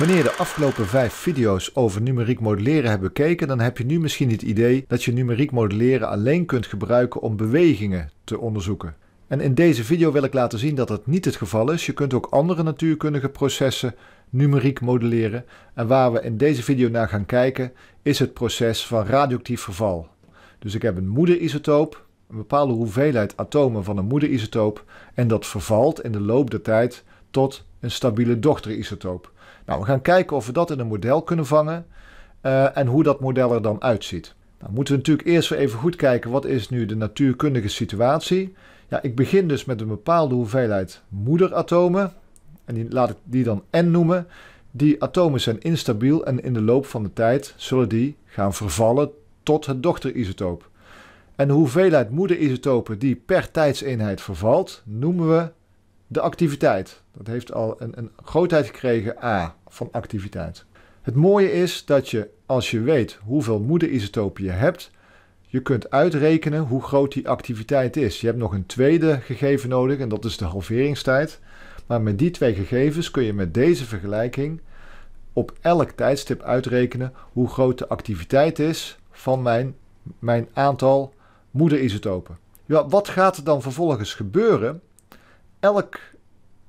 Wanneer je de afgelopen vijf video's over numeriek modelleren hebt bekeken, dan heb je nu misschien het idee dat je numeriek modelleren alleen kunt gebruiken om bewegingen te onderzoeken. En in deze video wil ik laten zien dat dat niet het geval is. Je kunt ook andere natuurkundige processen numeriek modelleren. En waar we in deze video naar gaan kijken is het proces van radioactief verval. Dus ik heb een moederisotoop, een bepaalde hoeveelheid atomen van een moederisotoop en dat vervalt in de loop der tijd tot een stabiele dochterisotoop. Nou, we gaan kijken of we dat in een model kunnen vangen eh, en hoe dat model er dan uitziet. Dan nou, moeten we natuurlijk eerst even goed kijken wat is nu de natuurkundige situatie. Ja, ik begin dus met een bepaalde hoeveelheid moederatomen. En die, laat ik die dan N noemen. Die atomen zijn instabiel en in de loop van de tijd zullen die gaan vervallen tot het dochterisotoop. En de hoeveelheid moederisotopen die per tijdseenheid vervalt, noemen we de activiteit. Dat heeft al een, een grootheid gekregen A van activiteit. Het mooie is dat je, als je weet hoeveel moederisotopen je hebt, je kunt uitrekenen hoe groot die activiteit is. Je hebt nog een tweede gegeven nodig en dat is de halveringstijd. Maar met die twee gegevens kun je met deze vergelijking op elk tijdstip uitrekenen hoe groot de activiteit is van mijn, mijn aantal moederisotopen. Ja, wat gaat er dan vervolgens gebeuren elk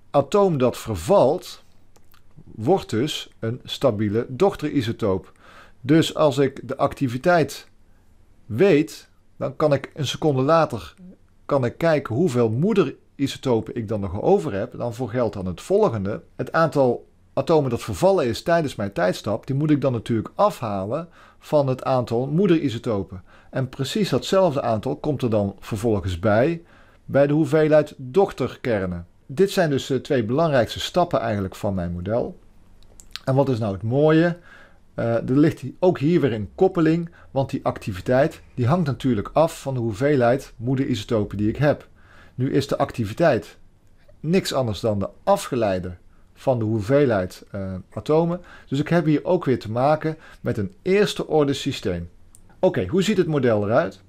atoom dat vervalt, wordt dus een stabiele dochterisotoop. Dus als ik de activiteit weet, dan kan ik een seconde later kan ik kijken hoeveel moederisotopen ik dan nog over heb. Dan voor geldt dan het volgende. Het aantal atomen dat vervallen is tijdens mijn tijdstap, die moet ik dan natuurlijk afhalen van het aantal moederisotopen. En precies datzelfde aantal komt er dan vervolgens bij bij de hoeveelheid dochterkernen. Dit zijn dus de eh, twee belangrijkste stappen eigenlijk van mijn model. En wat is nou het mooie? Eh, er ligt ook hier weer een koppeling, want die activiteit die hangt natuurlijk af van de hoeveelheid moederisotopen die ik heb. Nu is de activiteit niks anders dan de afgeleide van de hoeveelheid eh, atomen. Dus ik heb hier ook weer te maken met een eerste orde systeem. Oké, hoe ziet het model eruit?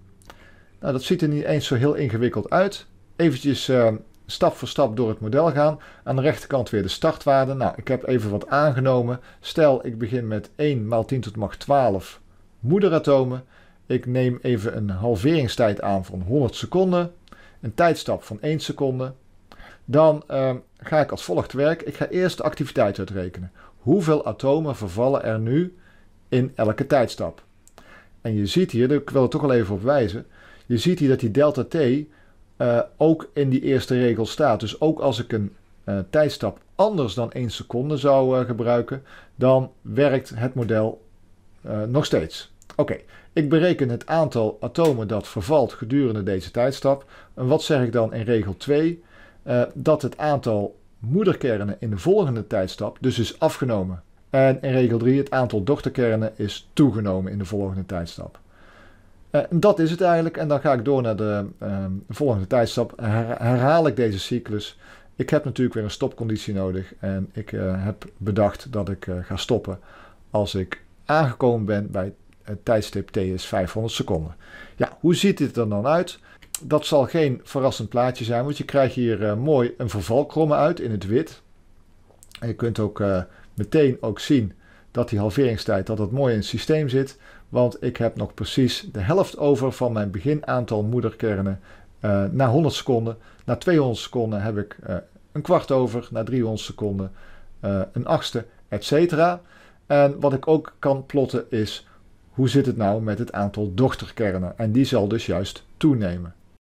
Nou, dat ziet er niet eens zo heel ingewikkeld uit eventjes eh, stap voor stap door het model gaan. Aan de rechterkant weer de startwaarde. Nou, ik heb even wat aangenomen. Stel, ik begin met 1 x 10 tot macht 12 moederatomen. Ik neem even een halveringstijd aan van 100 seconden. Een tijdstap van 1 seconde. Dan ehm, ga ik als volgt werk. Ik ga eerst de activiteit uitrekenen. Hoeveel atomen vervallen er nu in elke tijdstap? En je ziet hier, ik wil er toch al even op wijzen. Je ziet hier dat die delta T eh, ook in die eerste regel staat. Dus ook als ik een eh, tijdstap anders dan 1 seconde zou eh, gebruiken, dan werkt het model nog steeds. Oké, ik bereken het aantal atomen dat vervalt gedurende deze tijdstap. En wat zeg ik dan in regel 2? dat het aantal moederkernen in de volgende tijdstap dus is afgenomen. En in regel 3 het aantal dochterkernen is toegenomen in de volgende tijdstap. Eh, dat is het eigenlijk. En dan ga ik door naar de ehm, volgende tijdstap. herhaal ik deze cyclus. Ik heb natuurlijk weer een stopconditie nodig. En ik eh, heb bedacht dat ik eh, ga stoppen als ik aangekomen ben bij het tijdstip T is 500 seconden. Ja, hoe ziet dit er dan uit? Dat zal geen verrassend plaatje zijn, want je krijgt hier mooi een vervalkromme uit in het wit. En je kunt ook meteen ook zien dat die halveringstijd, dat het mooi in het systeem zit want ik heb nog precies de helft over van mijn beginaantal moederkernen. Eh, na 100 seconden, na 200 seconden heb ik eh, een kwart over, na 300 seconden eh, een achtste, etc. En wat ik ook kan plotten is, hoe zit het nou met het aantal dochterkernen? En die zal dus juist toenemen.